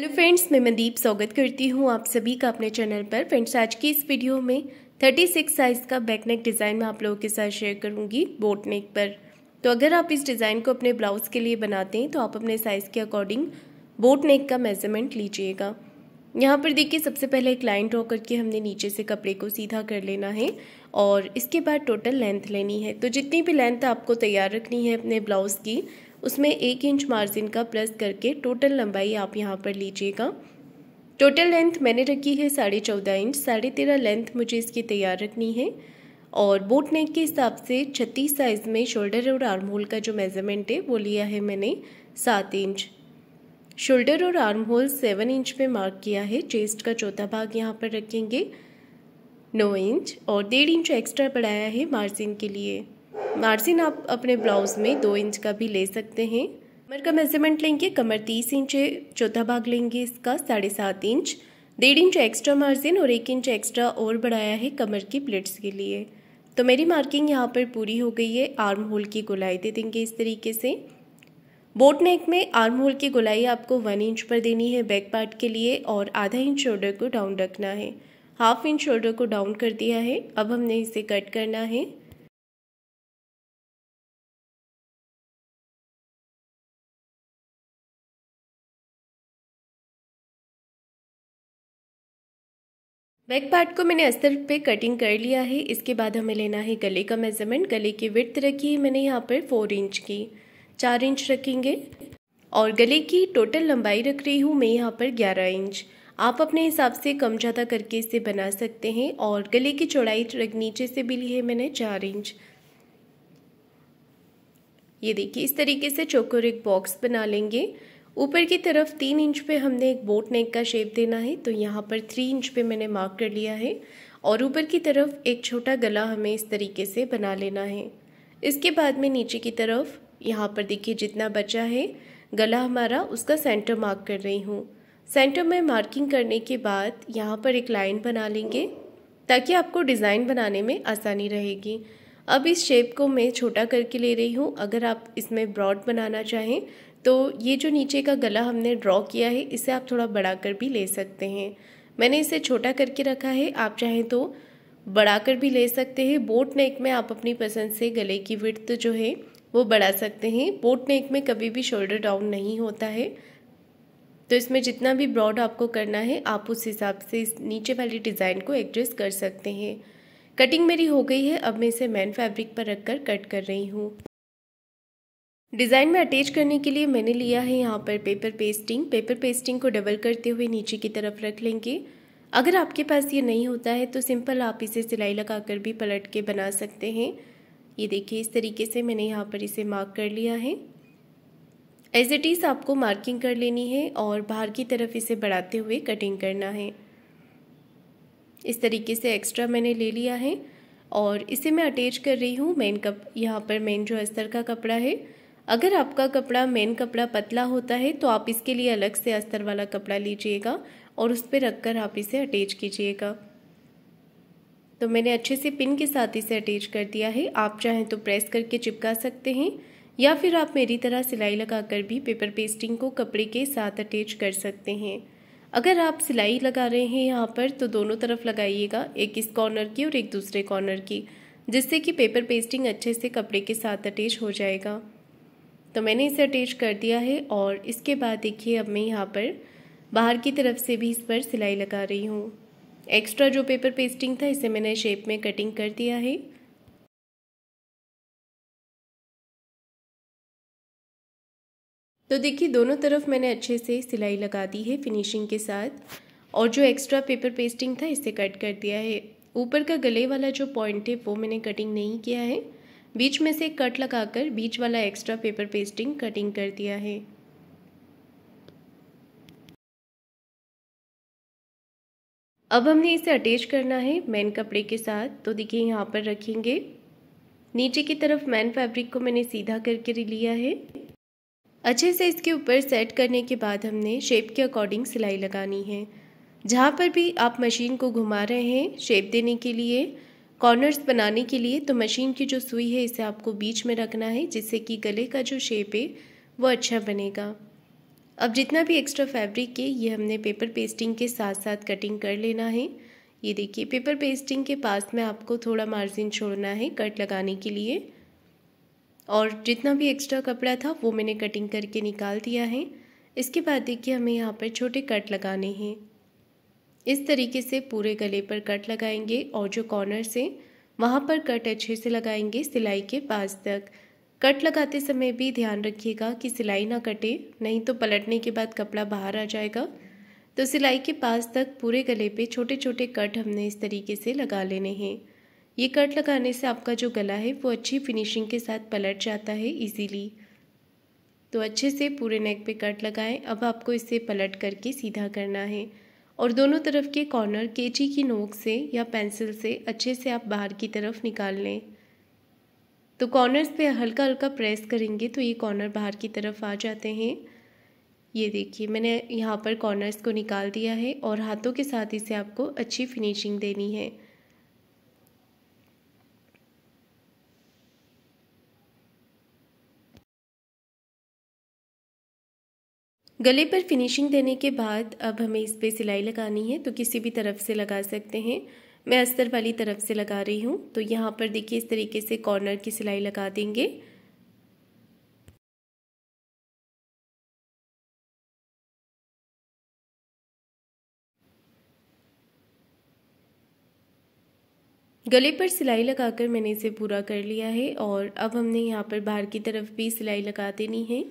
hello friends मैं मनदीप स्वागत करती हूँ आप सभी का अपने चैनल पर फ्रेंड्स आज की इस वीडियो में 36 साइज़ का बैकनेक डिज़ाइन मैं आप लोगों के साथ शेयर करूंगी बोट नेक पर तो अगर आप इस डिज़ाइन को अपने ब्लाउज़ के लिए बनाते हैं तो आप अपने साइज़ के अकॉर्डिंग बोट नेक का मेजरमेंट लीजिएगा यहाँ पर देखिए सबसे पहले एक लाइन ड्रॉ करके हमने नीचे से कपड़े को सीधा कर लेना है और इसके बाद टोटल लेंथ लेनी है तो जितनी भी लेंथ आपको तैयार रखनी है अपने ब्लाउज़ की उसमें एक इंच मार्जिन का प्लस करके टोटल लंबाई आप यहाँ पर लीजिएगा टोटल लेंथ मैंने रखी है साढ़े चौदह इंच साढ़े तेरह लेंथ मुझे इसकी तैयार रखनी है और बोट नेक के हिसाब से छत्तीस साइज़ में शोल्डर और आर्म होल का जो मेज़रमेंट है वो लिया है मैंने सात इंच शोल्डर और आर्म होल सेवन इंच पे मार्क किया है चेस्ट का चौथा भाग यहाँ पर रखेंगे नौ इंच और डेढ़ इंच एक्स्ट्रा बढ़ाया है मार्जिन के लिए मार्जिन आप अपने ब्लाउज में दो इंच का भी ले सकते हैं कमर का मेजरमेंट लेंगे कमर तीस इंच है चौथा भाग लेंगे इसका साढ़े सात इंच डेढ़ इंच एक्स्ट्रा मार्जिन और एक इंच एक्स्ट्रा और बढ़ाया है कमर की प्लेट्स के लिए तो मेरी मार्किंग यहाँ पर पूरी हो गई है आर्म होल की गोलाई दे देंगे इस तरीके से बोट नेक में आर्म होल की गोलाई आपको वन इंच पर देनी है बैक पार्ट के लिए और आधा इंच शोल्डर को डाउन रखना है हाफ इंच शोल्डर को डाउन कर दिया है अब हमने इसे कट करना है बैक पार्ट को मैंने अस्तर पे कटिंग कर लिया है इसके बाद हमें लेना है गले का मेज़रमेंट गले की विर्थ रखी है मैंने यहाँ पर फोर इंच की चार इंच रखेंगे और गले की टोटल लंबाई रख रही हूँ मैं यहाँ पर ग्यारह इंच आप अपने हिसाब से कम ज़्यादा करके इसे बना सकते हैं और गले की चौड़ाई नीचे से भी ली है मैंने चार इंच ये देखिए इस तरीके से चोकोर एक बॉक्स बना लेंगे ऊपर की तरफ तीन इंच पे हमने एक बोट नेक का शेप देना है तो यहाँ पर थ्री इंच पे मैंने मार्क कर लिया है और ऊपर की तरफ एक छोटा गला हमें इस तरीके से बना लेना है इसके बाद में नीचे की तरफ यहाँ पर देखिए जितना बचा है गला हमारा उसका सेंटर मार्क कर रही हूँ सेंटर में मार्किंग करने के बाद यहाँ पर एक लाइन बना लेंगे ताकि आपको डिज़ाइन बनाने में आसानी रहेगी अब इस शेप को मैं छोटा करके ले रही हूँ अगर आप इसमें ब्रॉड बनाना चाहें तो ये जो नीचे का गला हमने ड्रॉ किया है इसे आप थोड़ा बढ़ा कर भी ले सकते हैं मैंने इसे छोटा करके रखा है आप चाहें तो बढ़ा कर भी ले सकते हैं बोट नेक में आप अपनी पसंद से गले की विर्थ जो है वो बढ़ा सकते हैं बोट नेक में कभी भी शोल्डर डाउन नहीं होता है तो इसमें जितना भी ब्रॉड आपको करना है आप उस हिसाब से इस नीचे वाली डिज़ाइन को एडजस्ट कर सकते हैं कटिंग मेरी हो गई है अब मैं इसे मैन फैब्रिक पर रखकर कट कर रही हूँ डिज़ाइन में अटैच करने के लिए मैंने लिया है यहाँ पर पेपर पेस्टिंग पेपर पेस्टिंग को डबल करते हुए नीचे की तरफ रख लेंगे अगर आपके पास ये नहीं होता है तो सिंपल आप इसे सिलाई लगाकर भी पलट के बना सकते हैं ये देखिए इस तरीके से मैंने यहाँ पर इसे मार्क कर लिया है एज इट इज़ आपको मार्किंग कर लेनी है और बाहर की तरफ इसे बढ़ाते हुए कटिंग करना है इस तरीके से एक्स्ट्रा मैंने ले लिया है और इसे मैं अटैच कर रही हूँ मेन कप यहाँ पर मेन जो अस्तर का कपड़ा है अगर आपका कपड़ा मेन कपड़ा पतला होता है तो आप इसके लिए अलग से अस्तर वाला कपड़ा लीजिएगा और उस पर रख कर आप इसे अटैच कीजिएगा तो मैंने अच्छे से पिन के साथ इसे अटैच कर दिया है आप चाहें तो प्रेस करके चिपका सकते हैं या फिर आप मेरी तरह सिलाई लगाकर भी पेपर पेस्टिंग को कपड़े के साथ अटैच कर सकते हैं अगर आप सिलाई लगा रहे हैं यहाँ पर तो दोनों तरफ लगाइएगा एक इस कॉर्नर की और एक दूसरे कॉर्नर की जिससे कि पेपर पेस्टिंग अच्छे से कपड़े के साथ अटैच हो जाएगा तो मैंने इसे अटैच कर दिया है और इसके बाद देखिए अब मैं यहाँ पर बाहर की तरफ से भी इस पर सिलाई लगा रही हूँ एक्स्ट्रा जो पेपर पेस्टिंग था इसे मैंने शेप में कटिंग कर दिया है तो देखिए दोनों तरफ मैंने अच्छे से सिलाई लगा दी है फिनिशिंग के साथ और जो एक्स्ट्रा पेपर पेस्टिंग था इसे कट कर दिया है ऊपर का गले वाला जो पॉइंट है वो मैंने कटिंग नहीं किया है बीच में से कट लगाकर बीच वाला एक्स्ट्रा पेपर पेस्टिंग कटिंग कर दिया है अब हमने इसे अटैच करना है मैन कपड़े के साथ तो देखिए यहाँ पर रखेंगे नीचे की तरफ मैन फैब्रिक को मैंने सीधा करके लिया है अच्छे से इसके ऊपर सेट करने के बाद हमने शेप के अकॉर्डिंग सिलाई लगानी है जहाँ पर भी आप मशीन को घुमा रहे हैं शेप देने के लिए कॉर्नर्स बनाने के लिए तो मशीन की जो सुई है इसे आपको बीच में रखना है जिससे कि गले का जो शेप है वो अच्छा बनेगा अब जितना भी एक्स्ट्रा फैब्रिक है ये हमने पेपर पेस्टिंग के साथ साथ कटिंग कर लेना है ये देखिए पेपर पेस्टिंग के पास में आपको थोड़ा मार्जिन छोड़ना है कट लगाने के लिए और जितना भी एक्स्ट्रा कपड़ा था वो मैंने कटिंग करके निकाल दिया है इसके बाद देखिए हमें यहाँ पर छोटे कट लगाने हैं इस तरीके से पूरे गले पर कट लगाएंगे और जो कॉर्नर से वहाँ पर कट अच्छे से लगाएंगे सिलाई के पास तक कट लगाते समय भी ध्यान रखिएगा कि सिलाई ना कटे नहीं तो पलटने के बाद कपड़ा बाहर आ जाएगा तो सिलाई के पास तक पूरे गले पे छोटे छोटे कट हमने इस तरीके से लगा लेने हैं ये कट लगाने से आपका जो गला है वो अच्छी फिनिशिंग के साथ पलट जाता है ईज़ीली तो अच्छे से पूरे नेक पे कट लगाएं अब आपको इसे पलट करके सीधा करना है और दोनों तरफ के कॉर्नर केची की नोक से या पेंसिल से अच्छे से आप बाहर की तरफ निकाल लें तो कॉर्नर्स पे हल्का हल्का प्रेस करेंगे तो ये कॉर्नर बाहर की तरफ आ जाते हैं ये देखिए मैंने यहाँ पर कॉर्नर्स को निकाल दिया है और हाथों के साथ इसे आपको अच्छी फिनिशिंग देनी है गले पर फिनिशिंग देने के बाद अब हमें इस पर सिलाई लगानी है तो किसी भी तरफ से लगा सकते हैं मैं अस्तर वाली तरफ से लगा रही हूँ तो यहाँ पर देखिए इस तरीके से कॉर्नर की सिलाई लगा देंगे गले पर सिलाई लगाकर मैंने इसे पूरा कर लिया है और अब हमने यहाँ पर बाहर की तरफ भी सिलाई लगा देनी है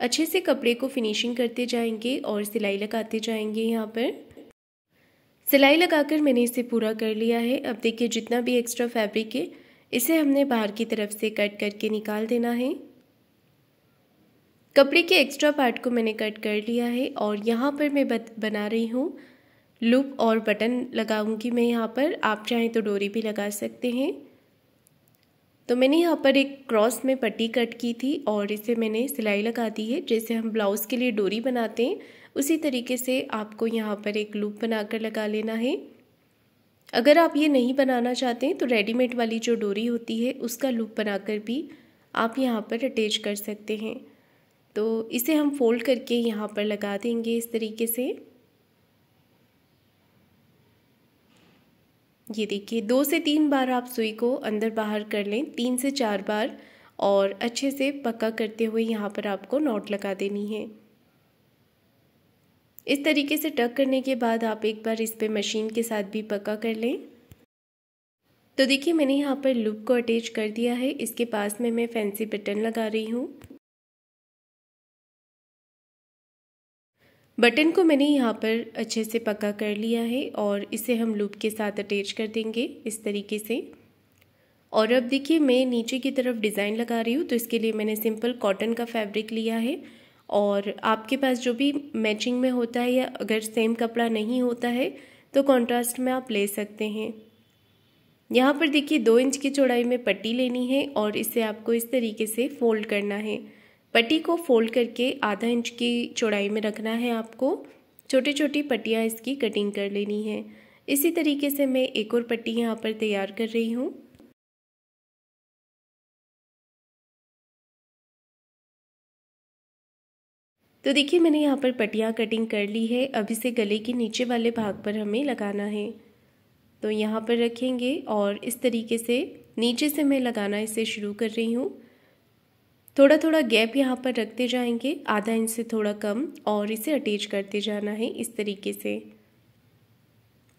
अच्छे से कपड़े को फिनिशिंग करते जाएंगे और सिलाई लगाते जाएंगे यहाँ पर सिलाई लगाकर मैंने इसे पूरा कर लिया है अब देखिए जितना भी एक्स्ट्रा फैब्रिक है इसे हमने बाहर की तरफ से कट करके निकाल देना है कपड़े के एक्स्ट्रा पार्ट को मैंने कट कर लिया है और यहाँ पर मैं बना रही हूँ लूप और बटन लगाऊंगी मैं यहाँ पर आप चाहें तो डोरी भी लगा सकते हैं तो मैंने यहाँ पर एक क्रॉस में पट्टी कट की थी और इसे मैंने सिलाई लगा दी है जैसे हम ब्लाउज़ के लिए डोरी बनाते हैं उसी तरीके से आपको यहाँ पर एक लूप बनाकर लगा लेना है अगर आप ये नहीं बनाना चाहते हैं तो रेडीमेड वाली जो डोरी होती है उसका लूप बनाकर भी आप यहाँ पर अटैच कर सकते हैं तो इसे हम फोल्ड करके यहाँ पर लगा देंगे इस तरीके से ये देखिए दो से तीन बार आप सुई को अंदर बाहर कर लें तीन से चार बार और अच्छे से पक्का करते हुए यहाँ पर आपको नॉट लगा देनी है इस तरीके से टक करने के बाद आप एक बार इस पर मशीन के साथ भी पक्का कर लें तो देखिए मैंने यहाँ पर लूप को अटैच कर दिया है इसके पास में मैं फैंसी बटन लगा रही हूँ बटन को मैंने यहाँ पर अच्छे से पक्का कर लिया है और इसे हम लूप के साथ अटैच कर देंगे इस तरीके से और अब देखिए मैं नीचे की तरफ डिज़ाइन लगा रही हूँ तो इसके लिए मैंने सिंपल कॉटन का फैब्रिक लिया है और आपके पास जो भी मैचिंग में होता है या अगर सेम कपड़ा नहीं होता है तो कॉन्ट्रास्ट में आप ले सकते हैं यहाँ पर देखिए दो इंच की चौड़ाई में पट्टी लेनी है और इसे आपको इस तरीके से फोल्ड करना है पट्टी को फोल्ड करके आधा इंच की चौड़ाई में रखना है आपको छोटी छोटी पट्टियाँ इसकी कटिंग कर लेनी है इसी तरीके से मैं एक और पट्टी यहाँ पर तैयार कर रही हूँ तो देखिए मैंने यहाँ पर पट्टियाँ कटिंग कर ली है अब इसे गले के नीचे वाले भाग पर हमें लगाना है तो यहाँ पर रखेंगे और इस तरीके से नीचे से मैं लगाना इसे शुरू कर रही हूँ थोड़ा थोड़ा गैप यहाँ पर रखते जाएंगे आधा इंच से थोड़ा कम और इसे अटैच करते जाना है इस तरीके से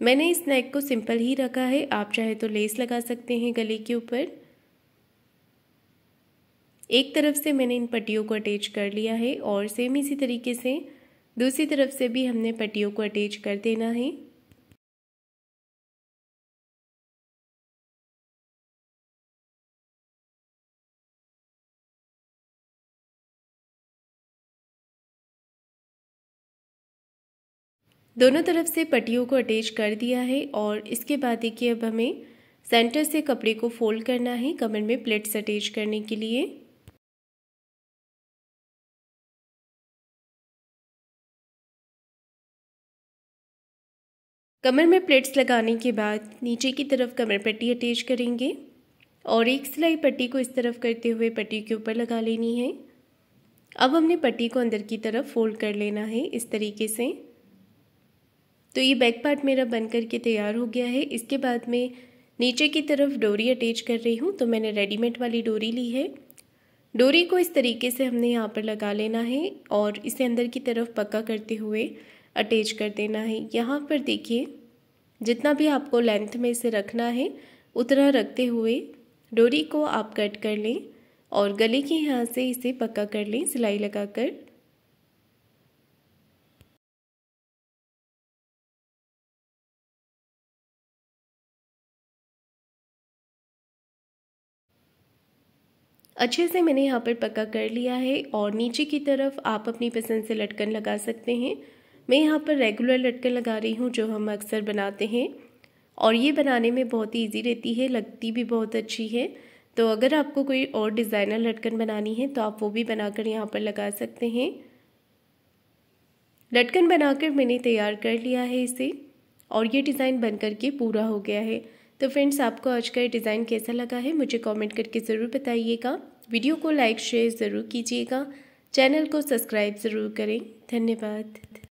मैंने इस नेक को सिंपल ही रखा है आप चाहे तो लेस लगा सकते हैं गले के ऊपर एक तरफ से मैंने इन पट्टियों को अटैच कर लिया है और सेम इसी तरीके से दूसरी तरफ से भी हमने पट्टियों को अटैच कर देना है दोनों तरफ से पट्टियों को अटैच कर दिया है और इसके बाद देखिए अब हमें सेंटर से कपड़े को फोल्ड करना है कमर में प्लेट्स अटैच करने के लिए कमर में प्लेट्स लगाने के बाद नीचे की तरफ कमर पट्टी अटैच करेंगे और एक सिलाई पट्टी को इस तरफ करते हुए पट्टी के ऊपर लगा लेनी है अब हमने पट्टी को अंदर की तरफ फोल्ड कर लेना है इस तरीके से तो ये बैक पार्ट मेरा बन करके तैयार हो गया है इसके बाद में नीचे की तरफ डोरी अटैच कर रही हूँ तो मैंने रेडीमेड वाली डोरी ली है डोरी को इस तरीके से हमने यहाँ पर लगा लेना है और इसे अंदर की तरफ पक्का करते हुए अटैच कर देना है यहाँ पर देखिए जितना भी आपको लेंथ में इसे रखना है उतना रखते हुए डोरी को आप कट कर लें और गले के यहाँ से इसे पक्का कर लें सिलाई लगाकर अच्छे से मैंने यहाँ पर पक्का कर लिया है और नीचे की तरफ आप अपनी पसंद से लटकन लगा सकते हैं मैं यहाँ पर रेगुलर लटकन लगा रही हूँ जो हम अक्सर बनाते हैं और ये बनाने में बहुत ही ईजी रहती है लगती भी बहुत अच्छी है तो अगर आपको कोई और डिज़ाइनर लटकन बनानी है तो आप वो भी बनाकर यहाँ पर लगा सकते हैं लटकन बनाकर मैंने तैयार कर लिया है इसे और ये डिज़ाइन बनकर के पूरा हो गया है तो फ्रेंड्स आपको आज का ये डिज़ाइन कैसा लगा है मुझे कमेंट करके ज़रूर बताइएगा वीडियो को लाइक शेयर ज़रूर कीजिएगा चैनल को सब्सक्राइब ज़रूर करें धन्यवाद